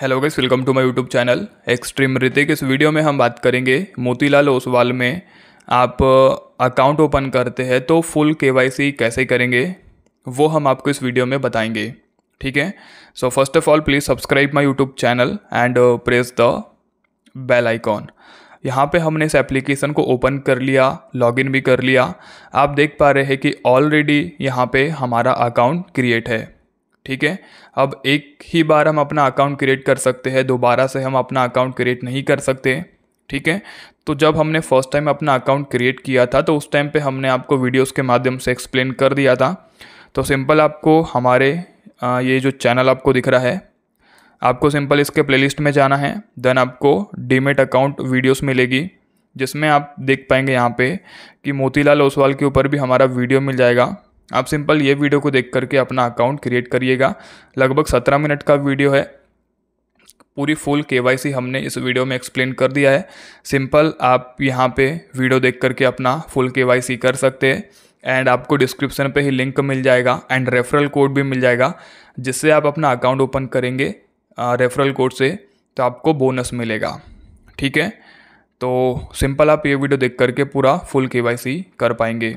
hello guys welcome to my YouTube channel extreme Hrithik इस video में हम बात करेंगे मोतीलाल ओसवाल में आप अकाउंट ओपन करते हैं तो फुल केवाईसी कैसे करेंगे वो हम आपको इस वीडियो में बताएंगे ठीक है so first of all please subscribe my YouTube channel and press the bell icon यहाँ पे हमने इस एप्लीकेशन को ओपन कर लिया लॉगिन भी कर लिया आप देख पा रहे हैं कि ऑलरेडी यहाँ पे हमारा अकाउंट क्रिएट है ठीक है अब एक ही बार हम अपना अकाउंट क्रिएट कर सकते हैं दोबारा से हम अपना अकाउंट क्रिएट नहीं कर सकते ठीक है तो जब हमने फर्स्ट टाइम अपना अकाउंट क्रिएट किया था तो उस टाइम पे हमने आपको वीडियोस के माध्यम से एक्सप्लेन कर दिया था तो सिंपल आपको हमारे ये जो चैनल आपको दिख रहा है आपको सिंपल इसके प्लेलिस्ट में जाना है देन आपको डीमेट अकाउंट वीडियोस मिलेगी जिसमें आप देख पाएंगे यहाँ पे कि मोतीलाल ओसवाल के ऊपर भी हमारा वीडियो मिल जाएगा आप सिंपल ये वीडियो को देख करके अपना अकाउंट क्रिएट करिएगा लगभग सत्रह मिनट का वीडियो है पूरी फुल के हमने इस वीडियो में एक्सप्लेन कर दिया है सिंपल आप यहाँ पे वीडियो देख करके अपना फुल के कर सकते हैं एंड आपको डिस्क्रिप्शन पे ही लिंक मिल जाएगा एंड रेफरल कोड भी मिल जाएगा जिससे आप अपना अकाउंट ओपन करेंगे रेफरल कोड से तो आपको बोनस मिलेगा ठीक है तो सिंपल आप ये वीडियो देख करके पूरा फुल के कर पाएंगे